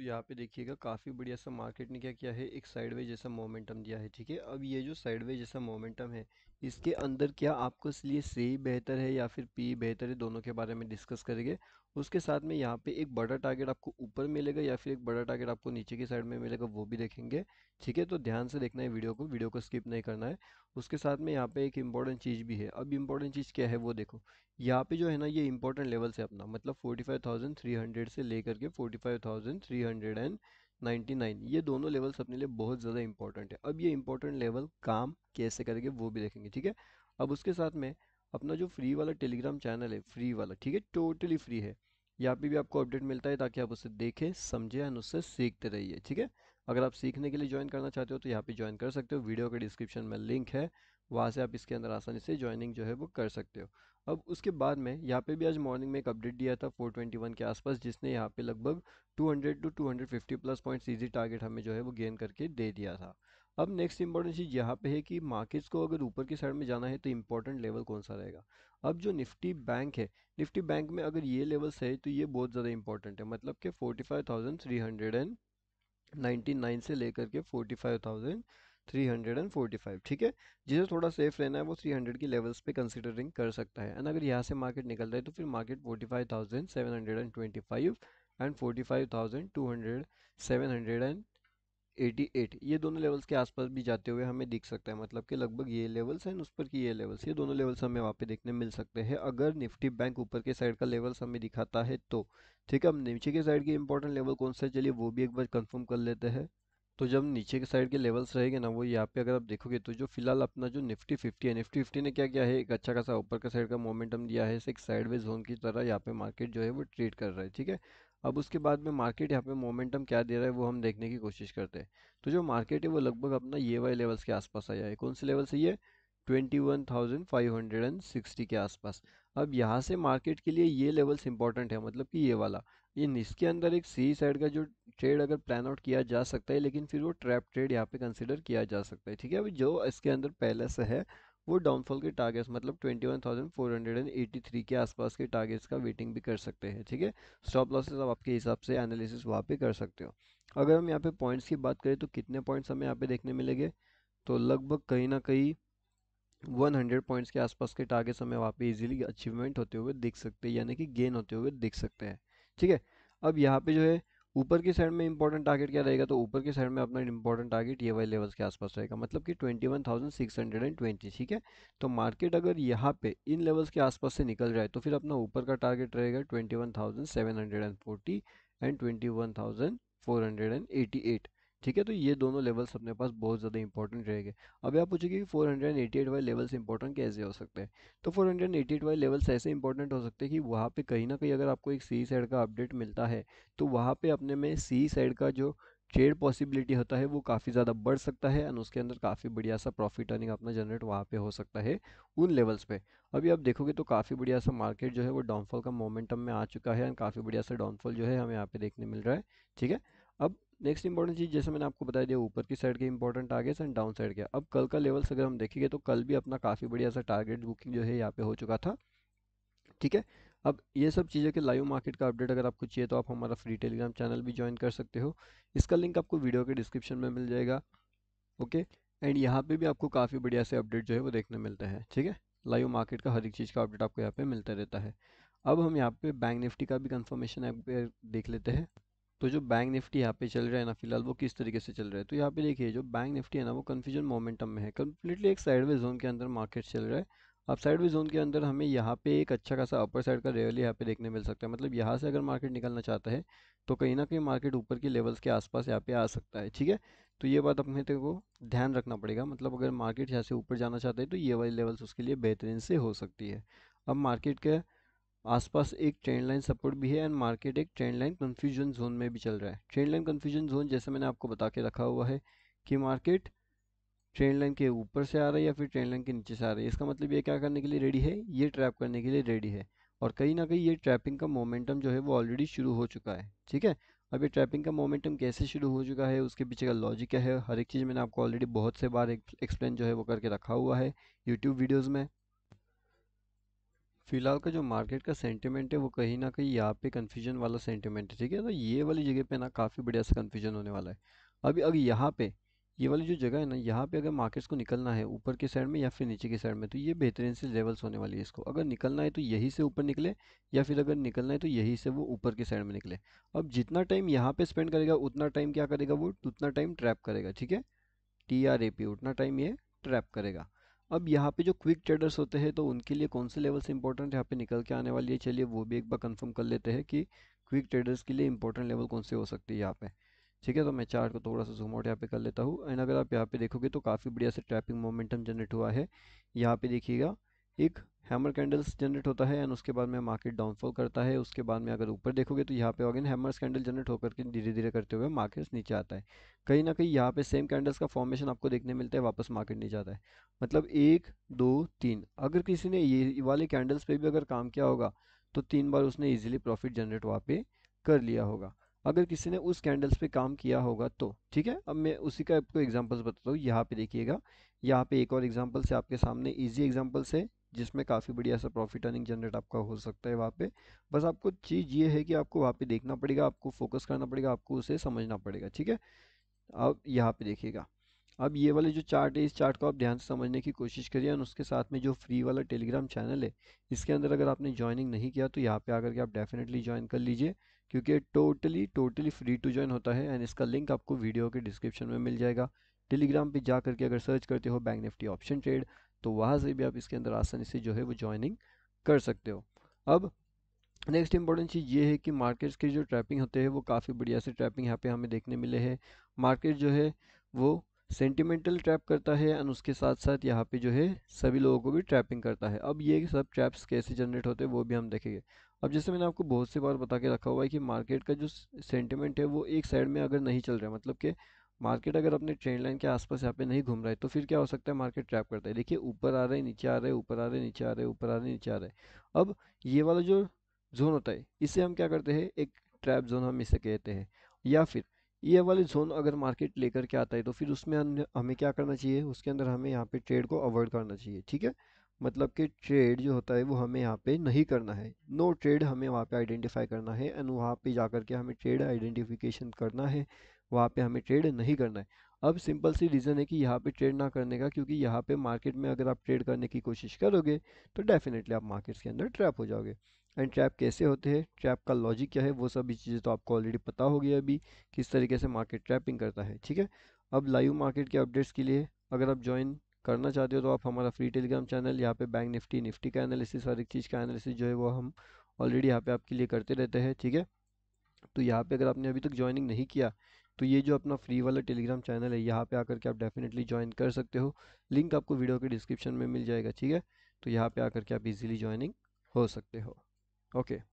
तो यहाँ पे देखिएगा काफ़ी बढ़िया सा मार्केट ने क्या किया है एक साइडवे जैसा मोमेंटम दिया है ठीक है अब ये जो साइडवे जैसा मोमेंटम है इसके अंदर क्या आपको इसलिए से बेहतर है या फिर पी बेहतर है दोनों के बारे में डिस्कस करेंगे उसके साथ में यहाँ पे एक बड़ा टारगेट आपको ऊपर मिलेगा या फिर एक बड़ा टारगेट आपको नीचे की साइड में मिलेगा वो भी देखेंगे ठीक है तो ध्यान से देखना है वीडियो को वीडियो को स्किप नहीं करना है उसके साथ में यहाँ पे एक इंपॉर्टेंट चीज़ भी है अब इंपॉर्टेंट चीज़ क्या है वो देखो यहाँ पे जो है ना ये इंपॉर्टेंट लेवल से अपना मतलब फोर्टी से लेकर के फोर्टी ये दोनों लेवल्स अपने लिए बहुत ज़्यादा इंपॉर्टेंट है अब ये इंपॉर्टेंट लेवल काम कैसे करेंगे वो भी देखेंगे ठीक है अब उसके साथ में अपना जो फ्री वाला टेलीग्राम चैनल है फ्री वाला ठीक है टोटली फ्री है यहाँ पे भी आपको अपडेट मिलता है ताकि आप उसे देखें समझें एंड उससे सीखते रहिए ठीक है अगर आप सीखने के लिए ज्वाइन करना चाहते हो तो यहाँ पे ज्वाइन कर सकते हो वीडियो के डिस्क्रिप्शन में लिंक है वहाँ से आप इसके अंदर आसानी से ज्वाइनिंग जो है वो कर सकते हो अब उसके बाद में यहाँ पे भी आज मॉर्निंग में एक अपडेट दिया था 421 के आसपास जिसने यहाँ पे लगभग 200 to 250 plus points easy target हमें जो है वो गेन करके दे दिया था अब नेक्स्ट इंपॉर्टेंट चीज़ यहाँ पे है कि मार्केट्स को अगर ऊपर की साइड में जाना है तो इंपॉर्टेंट लेवल कौन सा रहेगा अब जो निफ्टी बैंक है निफ्टी बैंक में अगर ये लेवल्स है तो ये बहुत ज़्यादा इंपॉर्टेंट है मतलब कि forty five thousand three hundred and nine से लेकर के forty five thousand three hundred and five ठीक है जिसे थोड़ा सेफ रहना है वो थ्री हंड्रेड की लेवल्स पे कंसिडरिंग कर सकता है एंड अगर यहाँ से मार्केट निकलता है तो फिर market forty five thousand seven hundred and twenty five and forty five thousand two hundred seven hundred and 88 ये दोनों लेवल्स के आसपास भी जाते हुए हमें दिख सकता है मतलब कि लगभग ये लेवल्स हैं उस पर की ये लेवल्स ये दोनों लेवल्स हमें वहाँ पे देखने मिल सकते हैं अगर निफ्टी बैंक ऊपर के साइड का लेवल्स हमें दिखाता है तो ठीक है हम नीचे के साइड के इंपॉर्टेंट लेवल कौन सा चलिए वो भी एक बार कन्फर्म कर लेते हैं तो जब नीचे के साइड के लेवल्स रहेंगे ना वो यहाँ पे अगर आप देखोगे तो जो फिलहाल अपना जो निफ्टी फिफ्टी है निफ्टी फिफ्टी ने क्या किया है एक अच्छा खासा ऊपर का साइड का मोमेंटम दिया है एक साइडवेज जोन की तरह यहाँ पे मार्केट जो है वो ट्रेड कर रहा है ठीक है अब उसके बाद में मार्केट यहाँ पे मोमेंटम क्या दे रहा है वो हम देखने की कोशिश करते हैं तो जो मार्केट है वो लगभग अपना ये वाई लेवल्स के आसपास आया है कौन से लेवल से ये सिक्सटी के आसपास अब यहाँ से मार्केट के लिए ये लेवल्स इंपॉर्टेंट है मतलब कि ये वाला इन इसके अंदर एक सी साइड का जो ट्रेड अगर प्लान आउट किया जा सकता है लेकिन फिर वो ट्रैप ट्रेड यहाँ पे कंसिडर किया जा सकता है ठीक है अभी जो इसके अंदर पहले से है वो डाउनफॉल के टारगेट्स मतलब 21,483 के आसपास के टारगेट्स का वेटिंग भी कर सकते हैं ठीक है स्टॉप लॉसेस आप आपके हिसाब से एनालिसिस वहाँ पे कर सकते हो अगर हम यहाँ पे पॉइंट्स की बात करें तो कितने पॉइंट्स हमें यहाँ पे देखने मिलेंगे तो लगभग कहीं ना कहीं 100 पॉइंट्स के आसपास के टारगेट्स हमें वहाँ पे इजीली अचीवमेंट होते हुए दिख सकते हैं यानी कि गेन होते हुए दिख सकते हैं ठीक है अब यहाँ पे जो है ऊपर की साइड में इंपॉर्टेंट टारगेट क्या रहेगा तो ऊपर की साइड में अपना इंपॉर्टेंट टारगेट ये वाई लेवल्स के आसपास रहेगा मतलब कि 21,620 ठीक है तो मार्केट अगर यहाँ पे इन लेवल्स के आसपास से निकल जाए तो फिर अपना ऊपर का टारगेट रहेगा 21,740 एंड 21,488 ठीक है तो ये दोनों लेवल्स अपने पास बहुत ज़्यादा इंपॉर्टेंट रहेंगे अब आप पूछेंगे कि four hundred eighty eight Y levels important कैसे हो सकते हैं तो four hundred eighty eight Y levels ऐसे इंपॉर्टेंट हो सकते हैं कि वहाँ पे कहीं ना कहीं अगर आपको एक सी साइड का अपडेट मिलता है तो वहाँ पे अपने में सी साइड का जो ट्रेड पॉसिबिलिटी होता है वो काफ़ी ज़्यादा बढ़ सकता है एंड उसके अंदर काफ़ी बढ़िया सा प्रॉफिट अर्निंग अपना जनरेट वहाँ पे हो सकता है उन लेवल्स पे अभी आप देखोगे तो काफ़ी बढ़िया सा मार्केट जो है वो डाउनफॉल का मोमेंटम में आ चुका है एंड काफ़ी बढ़िया सा डाउनफॉल जो है हमें यहाँ पे देखने मिल रहा है ठीक है अब नेक्स्ट इंपॉर्टेंट चीज़ जैसे मैंने आपको बताया दिया ऊपर की साइड के important targets and down side के अब कल का लेवल्स अगर हम देखेंगे तो कल भी अपना काफ़ी बढ़िया सा टारगेट बुकिंग जो है यहाँ पे हो चुका था ठीक है अब ये सब चीज़ों के लाइव मार्केट का अपडेट अगर आपको चाहिए तो आप हमारा फ्री टेलीग्राम चैनल भी ज्वाइन कर सकते हो इसका लिंक आपको वीडियो के डिस्क्रिप्शन में मिल जाएगा ओके एंड यहाँ पर भी आपको काफ़ी बढ़िया से अपडेट जो है वो देखने मिलते हैं ठीक है लाइव मार्केट का हर एक चीज़ का अपडेट आपको यहाँ पर मिलता रहता है अब हम यहाँ पे बैंक निफ्टी का भी कन्फर्मेशन ऐप देख लेते हैं तो जो बैंक निफ्टी यहाँ पे चल रहा है ना फिलहाल वो किस तरीके से चल रहा है तो यहाँ पे देखिए जो बैंक निफ्टी है ना वो कन्फ्यूजन मोमेंटम में है कम्प्लीटली एक साइडवे जोन के अंदर मार्केट चल रहा है अब साइडवे जोन के अंदर हमें यहाँ पे एक अच्छा खासा अपर साइड का रेवल यहाँ पे देखने मिल सकता है मतलब यहाँ से अगर मार्केट निकलना चाहता है तो कहीं ना कहीं मार्केट ऊपर के लेवल्स के आसपास यहाँ पे आ सकता है ठीक है तो ये बात अपने को ध्यान रखना पड़ेगा मतलब अगर मार्केट यहाँ से ऊपर जाना चाहता है तो ये वाली लेवल्स उसके लिए बेहतरीन से हो सकती है अब मार्केट का आसपास एक ट्रेंड लाइन सपोर्ट भी है एंड मार्केट एक ट्रेंड लाइन कन्फ्यूजन जोन में भी चल रहा है ट्रेंड लाइन कन्फ्यूजन जोन जैसे मैंने आपको बता के रखा हुआ है कि मार्केट ट्रेंड लाइन के ऊपर से आ रहा है या फिर ट्रेंड लाइन के नीचे से आ रही है इसका मतलब ये क्या करने के लिए रेडी है ये ट्रैप करने के लिए रेडी है और कहीं ना कहीं ये ट्रैपिंग का मोमेंटम जो है वो ऑलरेडी शुरू हो चुका है ठीक है अब ये ट्रैपिंग का मोमेंटम कैसे शुरू हो चुका है उसके पीछे का लॉजिक क्या है हर एक चीज़ मैंने आपको ऑलरेडी बहुत से बार एक्सप्लेन जो है वो करके रखा हुआ है यूट्यूब वीडियोज़ में फिलहाल का जो मार्केट का सेंटिमेंट है वो कहीं ना कहीं यहाँ पे कन्फ्यूजन वाला सेंटीमेंट है ठीक है तो ये वाली जगह पे ना काफ़ी बढ़िया सा कन्फ्यूजन होने वाला है अभी अगर यहाँ पे ये वाली जो जगह है ना यहाँ पे अगर मार्केट्स को निकलना है ऊपर के साइड में या फिर नीचे के साइड में तो ये बेहतरीन से लेवल्स होने वाली है इसको अगर निकलना है तो यहीं से ऊपर निकले या फिर अगर निकलना है तो यहीं से वो ऊपर के साइड में निकले अब जितना टाइम यहाँ पे स्पेंड करेगा उतना टाइम क्या करेगा वो उतना टाइम ट्रैप करेगा ठीक है टी आर ए पी उतना टाइम ये ट्रैप करेगा अब यहाँ पे जो क्विक ट्रेडर्स होते हैं तो उनके लिए कौन से लेवल्स इंपॉर्टेंट यहाँ पे निकल के आने वाली है चलिए वो भी एक बार कंफर्म कर लेते हैं कि क्विक ट्रेडर्स के लिए इंपॉर्टेंट लेवल कौन से हो सकती है यहाँ पे ठीक है तो मैं चार्ट को थोड़ा सा जूमआउट यहाँ पे कर लेता हूँ एंड अगर आप यहाँ पे देखोगे तो काफ़ी बढ़िया से ट्रैपिंग मोमेंटम जनरेट हुआ है यहाँ पे देखिएगा एक हैमर कैंडल्स जनरेट होता है एंड उसके बाद में मार्केट डाउनफॉल करता है उसके बाद में अगर ऊपर देखोगे तो यहाँ पे अगेन हैमर कैंडल जनरेट होकर के धीरे धीरे करते हुए मार्केट्स नीचे आता है कहीं ना कहीं यहाँ पे सेम कैंडल्स का फॉर्मेशन आपको देखने मिलता है वापस मार्केट नीचे आता है मतलब एक दो तीन अगर किसी ने ये वाले कैंडल्स पर भी अगर काम किया होगा तो तीन बार उसने ईजिली प्रॉफिट जनरेट वहाँ पर कर लिया होगा अगर किसी ने उस कैंडल्स पे काम किया होगा तो ठीक है अब मैं उसी का आपको एग्जांपल्स बताता हूँ यहाँ पे देखिएगा यहाँ पे एक और एग्जांपल से आपके सामने इजी एग्जांपल्स है जिसमें काफ़ी बढ़िया सा प्रॉफिट अर्निंग जनरेट आपका हो सकता है वहाँ पे बस आपको चीज़ ये है कि आपको वहाँ पे देखना पड़ेगा आपको फोकस करना पड़ेगा आपको उसे समझना पड़ेगा ठीक है अब यहाँ पे देखिएगा अब ये वाले जो चार्ट है इस चार्ट को आप ध्यान से समझने की कोशिश करिए और उसके साथ में जो फ्री वाला टेलीग्राम चैनल है इसके अंदर अगर आपने ज्वाइनिंग नहीं किया तो यहाँ पे आकर के आप डेफिनेटली ज्वाइन कर लीजिए क्योंकि totally totally free to join होता है एंड इसका लिंक आपको वीडियो के डिस्क्रिप्शन में मिल जाएगा टेलीग्राम पे जा करके अगर सर्च करते हो बैंक निफ्टी ऑप्शन ट्रेड तो वहाँ से भी आप इसके अंदर आसानी से जो है वो ज्वाइनिंग कर सकते हो अब नेक्स्ट इंपॉर्टेंट चीज़ ये है कि मार्केट्स के जो ट्रैपिंग होते हैं वो काफ़ी बढ़िया से ट्रैपिंग यहाँ पे हमें देखने मिले हैं मार्केट जो है वो सेंटिमेंटल ट्रैप करता है एंड उसके साथ साथ यहाँ पे जो है सभी लोगों को भी ट्रैपिंग करता है अब ये सब ट्रैप्स कैसे जनरेट होते हैं वो भी हम देखेंगे अब जैसे मैंने आपको बहुत सी बार बता के रखा हुआ है कि मार्केट का जो सेंटिमेंट है वो एक साइड में अगर नहीं चल रहा है मतलब कि मार्केट अगर अपने ट्रेंड लाइन के आसपास यहाँ पे नहीं घूम रहा है तो फिर क्या हो सकता है मार्केट ट्रैप करता है देखिए ऊपर आ रहे हैं नीचे आ रहे हैं ऊपर आ रहे हैं नीचे आ रहे हैं ऊपर आ रहे हैं नीचे आ रहे हैं अब ये वाला जो जोन होता है इसे हम क्या करते हैं एक ट्रैप जोन हम इसे कहते हैं या फिर ये वाले जोन अगर मार्केट लेकर के आता है तो फिर उसमें हमें क्या करना चाहिए उसके अंदर हमें यहाँ पर ट्रेड को अवॉइड करना चाहिए ठीक है मतलब कि ट्रेड जो होता है वो हमें यहाँ पे नहीं करना है नो no ट्रेड हमें वहाँ पे आइडेंटिफाई करना है एंड वहाँ पे जा कर के हमें ट्रेड आइडेंटिफिकेशन करना है वहाँ पे हमें ट्रेड नहीं करना है अब सिंपल सी रीज़न है कि यहाँ पे ट्रेड ना करने का क्योंकि यहाँ पे मार्केट में अगर आप ट्रेड करने की कोशिश करोगे तो डेफिनेटली आप मार्केट्स के अंदर ट्रैप हो जाओगे एंड ट्रैप कैसे होते हैं ट्रैप का लॉजिक क्या है वो सभी चीज़ें तो आपको ऑलरेडी पता होगी अभी किस तरीके से मार्केट ट्रैपिंग करता है ठीक है अब लाइव मार्केट के अपडेट्स के लिए अगर आप ज्वाइन करना चाहते हो तो आप हमारा फ्री टेलीग्राम चैनल यहाँ पे बैंक निफ्टी निफ्टी का एनालिसिस हर एक चीज़ का एनालिसिस जो है वो हम ऑलरेडी यहाँ पे आपके लिए करते रहते हैं ठीक है तो यहाँ पे अगर आपने अभी तक ज्वाइनिंग नहीं किया तो ये जो अपना फ्री वाला टेलीग्राम चैनल है यहाँ पे आकर के आप डेफिनेटली ज्वाइन कर सकते हो लिंक आपको वीडियो के डिस्क्रिप्शन में मिल जाएगा ठीक है तो यहाँ पे आकर के आप इजीली ज्वाइनिंग हो सकते हो ओके